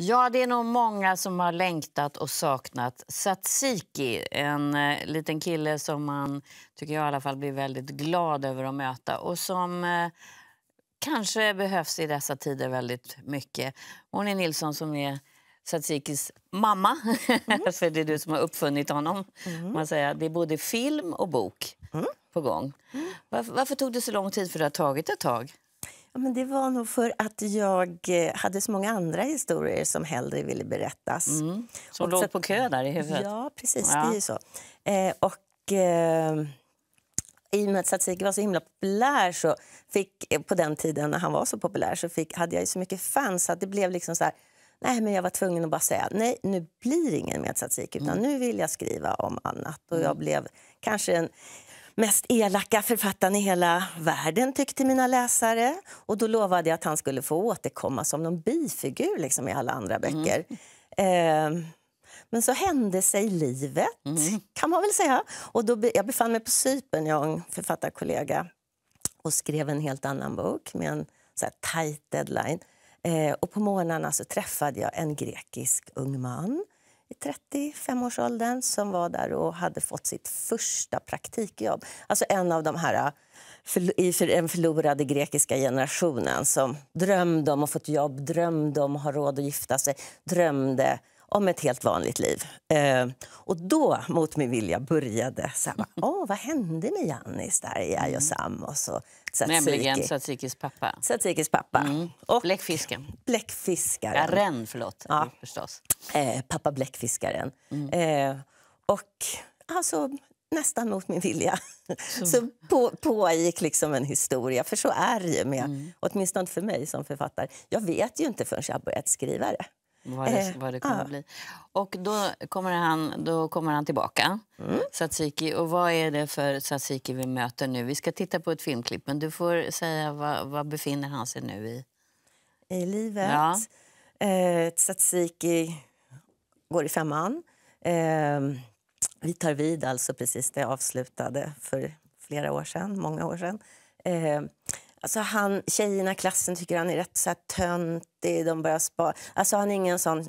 Ja, det är nog många som har längtat och saknat Satsiki. En eh, liten kille som man tycker jag i alla fall blir väldigt glad över att möta och som eh, kanske behövs i dessa tider väldigt mycket. Hon är Nilsson som är Satsikis mamma, mm. för det är du som har uppfunnit honom. Mm. Man säger, det är både film och bok mm. på gång. Mm. Varför, varför, tog det så lång tid? För det har tagit ett tag. Ja, men det var nog för att jag eh, hade så många andra historier som hellre ville berättas. Mm. Som låg så... på kö där i huvudet? Ja, precis. Ja. Det är så. Eh, och... Eh, i och med att Tsatsiki var så himla populär så fick, eh, på den tiden när han var så populär så fick, hade jag så mycket fans att det blev liksom så här, nej men jag var tvungen att bara säga nej nu blir ingen mer Tsatsiki utan mm. nu vill jag skriva om annat. Och mm. jag blev kanske en, mest elaka författaren i hela världen, tyckte mina läsare. Och Då lovade jag att han skulle få återkomma som någon bifigur liksom, i alla andra mm. böcker. Mm. Eh, men så hände sig livet, mm. kan man väl säga. Och då, jag befann mig på Cypern, jag och en författarkollega och skrev en helt annan bok med en så här, tight deadline. Eh, och På morgnarna så träffade jag en grekisk ung man i 35-årsåldern som var där och hade fått sitt första praktikjobb. Alltså en av de här äh, i den förlorade grekiska generationen som drömde om att få ett jobb, drömde om att ha råd att gifta sig, drömde om ett helt vanligt liv. Eh, och då, mot min vilja, började så här, Åh, vad hände med Jannis där i Ajosam? Mm. Och så Nämligen Satsikis pappa. Satsikis pappa. Mm. Och Bläckfisken. Bläckfiskaren. Ren, förlåt. Ja. Förstås. Eh, pappa Bläckfiskaren. Mm. Eh, och alltså, nästan mot min vilja. Så, så på, pågick liksom en historia, för så är det ju med, mm. åtminstone för mig som författare. Jag vet ju inte förrän jag har börjat skriva det vad det, eh, vad det kommer att bli. Och då kommer han, då kommer han tillbaka, mm. Satsiki. Och vad är det för Satsiki vi möter nu? Vi ska titta på ett filmklipp, men du får säga vad, vad befinner han sig nu i? I livet? Ja. Eh, tzatziki går i femman. Eh, vi tar vid alltså precis det avslutade för flera år sedan, många år sedan. Eh, Alltså han, tjejerna i klassen tycker han är rätt så här töntig. De börjar spa. Alltså han är ingen sån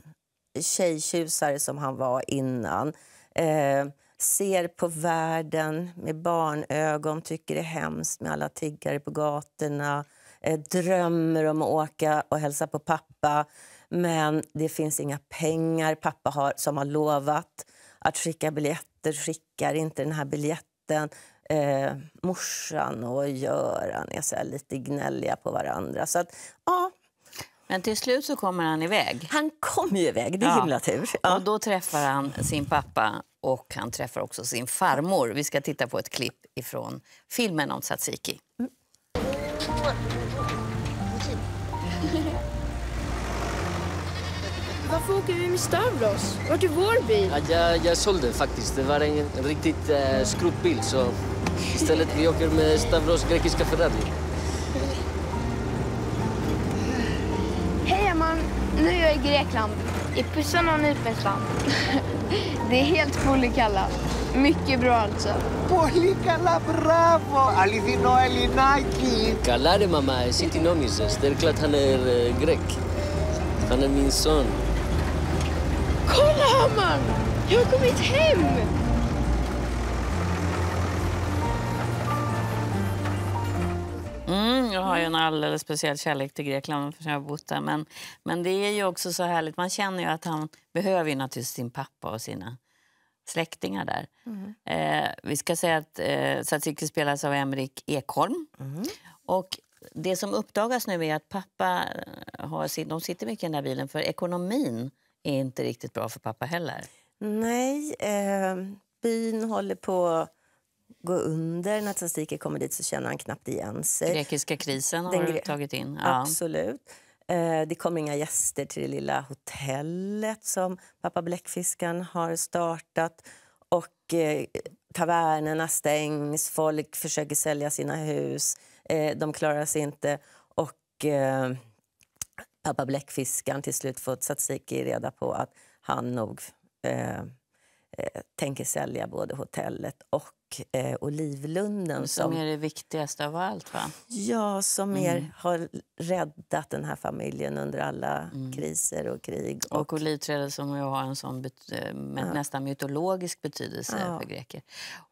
tjejtjusare som han var innan. Eh, ser på världen med barnögon, tycker det är hemskt med alla tiggare på gatorna. Eh, drömmer om att åka och hälsa på pappa, men det finns inga pengar. Pappa har, som har lovat att skicka biljetter skickar inte den här biljetten katten, eh, morsan och Göran är så lite gnälliga på varandra. Så att, ja. Men till slut så kommer han iväg. Han kommer ju iväg, det är ja. himla tur. Ja. Och då träffar han sin pappa och han träffar också sin farmor. Vi ska titta på ett klipp ifrån filmen om tzatziki. Mm. Varför åker vi med Stavros? Vart är vår bil? Ja, jag, jag sålde faktiskt. Det var en, en riktigt eh, skrotbil. Så istället vi åker med Stavros grekiska Ferrari. Hej, Amman. Nu är jag i Grekland. I pussen och nypensland. Det är helt polikalla. Mycket bra alltså. Polykalla, bravo! Αληθινό Ελληνάκι! Καλά mamma, εσύ τι νόμιζες. Det är klart han är eh, grek. Han är min son. Saman! Jag har kommit hem! Mm, jag har ju en alldeles speciell kärlek till Grekland för jag har bott där. Men, men det är ju också så härligt. Man känner ju att han behöver ju naturligtvis sin pappa och sina släktingar där. Mm. Eh, vi ska säga att eh, Tsatsiki spelas av Emrik Ekholm. Mm. Och det som uppdagas nu är att pappa eh, har, de sitter mycket i den där bilen för ekonomin är inte riktigt bra för pappa heller. Nej, eh, byn håller på att gå under. När Tassike kommer dit så känner han knappt igen sig. Grekiska krisen har Den, tagit in. Ja. Absolut. Eh, det kommer inga gäster till det lilla hotellet som pappa Bläckfiskaren har startat. Och eh, tavernerna stängs, folk försöker sälja sina hus. Eh, de klarar sig inte. Och... Eh, pappa Bläckfiskaren till slut fått Tsatsiki reda på att han nog eh, eh, tänker sälja både hotellet och eh, Olivlunden. Som, som är det viktigaste av allt, va? Ja, som mm. er har räddat den här familjen under alla mm. kriser och krig. Och, och olivträdet som ju har en sån bet- eh, ja. nästan mytologisk betydelse ja. för greker.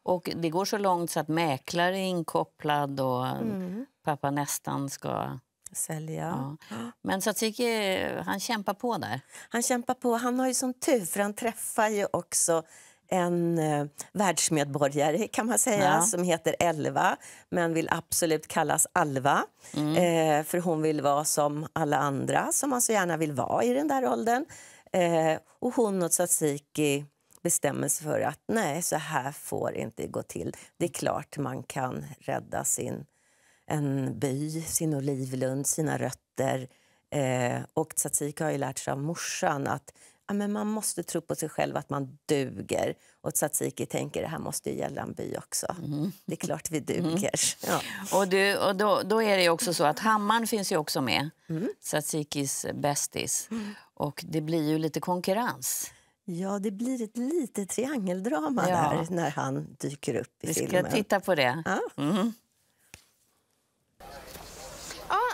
Och det går så långt så att mäklare är inkopplad och mm. pappa nästan ska Sälja. Ja. Men Tsatsiki, han kämpar på där. Han kämpar på. Han har ju sån tur, för han träffar ju också en eh, världsmedborgare kan man säga, ja. som heter Elva men vill absolut kallas Alva. Mm. Eh, för hon vill vara som alla andra som man så gärna vill vara i den där åldern. Eh, och hon och Tsatsiki bestämmer sig för att nej, så här får inte gå till. Det är klart man kan rädda sin en by, sin olivlund, sina rötter. Eh, och Tsatsiki har ju lärt sig av morsan att ja, men man måste tro på sig själv, att man duger. Och Tsatsiki tänker det här måste ju gälla en by också. Mm. Det är klart vi mm. duger. Mm. Ja. Och, du, och då, då, är det också så att hammaren finns ju också med, mm. Tsatsikis bästis. Mm. Och det blir ju lite konkurrens. Ja, det blir ett litet triangeldrama ja. där när han dyker upp i filmen. Vi ska titta på det. Ja. Mm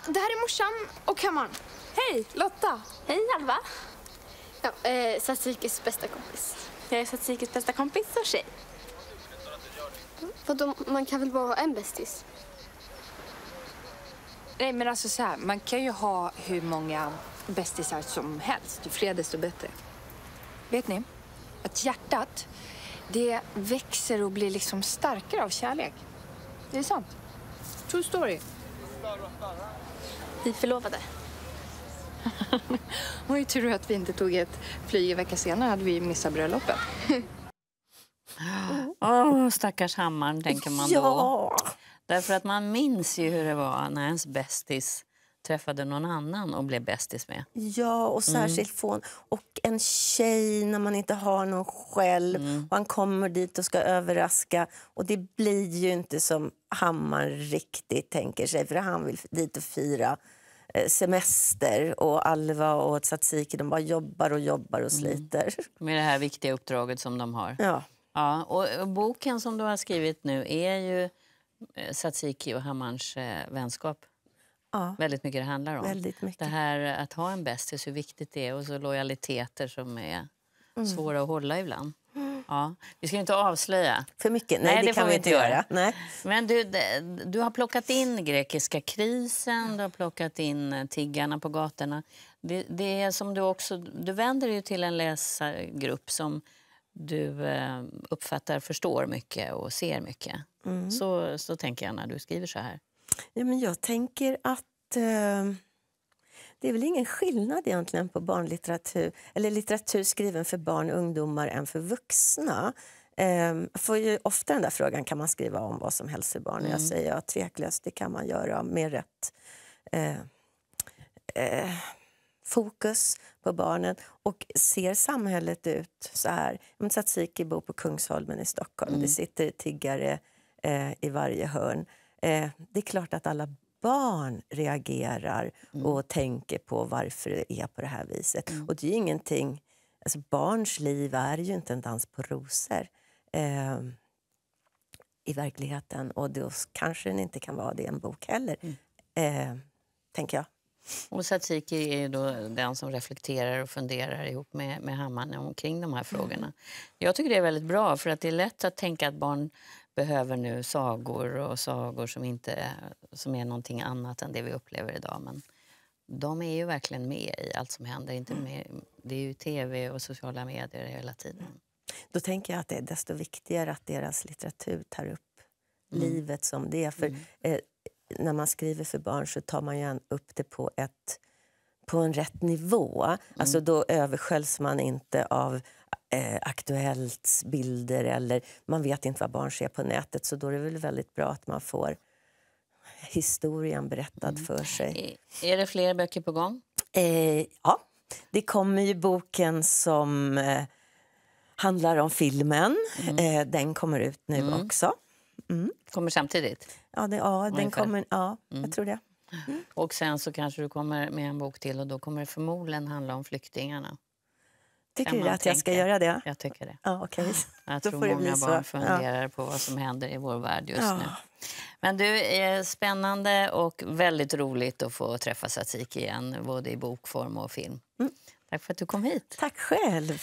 det här är morsan och kammaren. Hej, Lotta. Hej, Alva. Ja, eh, Satsikis bästa kompis. Jag är Satsikis bästa kompis och tjej. Vadå, man kan väl bara ha en bästis? Nej, men alltså så här, man kan ju ha hur många bästisar som helst. Ju fler, desto bättre. Vet ni? Att hjärtat, det växer och blir liksom starkare av kärlek. Det är sant. True story bli förlovade. var ju tur att vi inte tog ett flyg en vecka senare. hade vi missat bröllopet. oh, stackars Hammaren, tänker man då. Ja. Därför att man minns ju hur det var när ens bästis träffade någon annan och blev bästis med. Ja, och mm. särskilt mm. från och en tjej när man inte har någon själv mm. och han kommer dit och ska överraska och det blir ju inte som Hammar riktigt tänker sig för han vill dit och fira eh, semester och Alva och Tsatsiki de bara jobbar och jobbar och mm. sliter. Mm. Med det här viktiga uppdraget som de har. Ja. ja och, och boken som du har skrivit nu är ju eh, Tsatsiki och Hammars eh, vänskap ja. väldigt mycket det handlar om. Väldigt mycket. Det här att ha en bästis, hur viktigt det är och så lojaliteter som är mm. svåra att hålla ibland. Mm. Ja. Vi ska inte avslöja. För mycket? Nej, Nej det, det kan vi inte göra. göra. Nej. Men du, du har plockat in grekiska krisen, du har plockat in eh, tiggarna på gatorna. Det, det är som du också... Du vänder dig till en läsargrupp som du eh, uppfattar, förstår mycket och ser mycket. Mm. Så, så tänker jag när du skriver så här. Ja, men jag tänker att eh, det är väl ingen skillnad egentligen på barnlitteratur eller litteratur skriven för barn och ungdomar än för vuxna. Eh, får ju ofta den där frågan kan man skriva om vad som helst för barn. Mm. Jag säger ja, tveklöst, det kan man göra med rätt eh, eh, fokus på barnen. Och ser samhället ut så här? Tsatsiki bor på Kungsholmen i Stockholm. Mm. Det sitter tiggare eh, i varje hörn. Eh, det är klart att alla barn reagerar mm. och tänker på varför det är på det här viset. Mm. Och det är ju ingenting... Alltså barns liv är ju inte en dans på rosor eh, i verkligheten. Och då kanske den inte kan vara det i en bok heller, mm. eh, tänker jag. Och Satsiki är då den som reflekterar och funderar ihop med, med Hammarne omkring de här mm. frågorna. Jag tycker det är väldigt bra, för att det är lätt att tänka att barn behöver nu sagor och sagor som, inte, som är någonting annat än det vi upplever idag. Men de är ju verkligen med i allt som händer. Inte mm. med, det är ju tv och sociala medier hela tiden. Då tänker jag att det är desto viktigare att deras litteratur tar upp mm. livet som det är. För mm. eh, när man skriver för barn så tar man ju upp det på ett på en rätt nivå. Alltså mm. Alltså då översköljs man inte av eh, Aktuellts bilder eller man vet inte vad barn ser på nätet så då är det väl väldigt bra att man får historien berättad mm. för sig. Är det fler böcker på gång? Eh, ja, det kommer ju boken som eh, handlar om filmen. Mm. Eh, den kommer ut nu mm. också. Mm. Kommer samtidigt? Ja, det, ja den kommer, ja jag mm. tror det. Mm. Och sen så kanske du kommer med en bok till och då kommer det förmodligen handla om flyktingarna. Tycker du att tänker. jag ska göra det? Jag tycker det. Ja, okay. Jag tror många barn funderar ja. på vad som händer i vår värld just ja. nu. Men du, är eh, spännande och väldigt roligt att få träffa Satik igen, både i bokform och film. Mm. Tack för att du kom hit. Tack själv.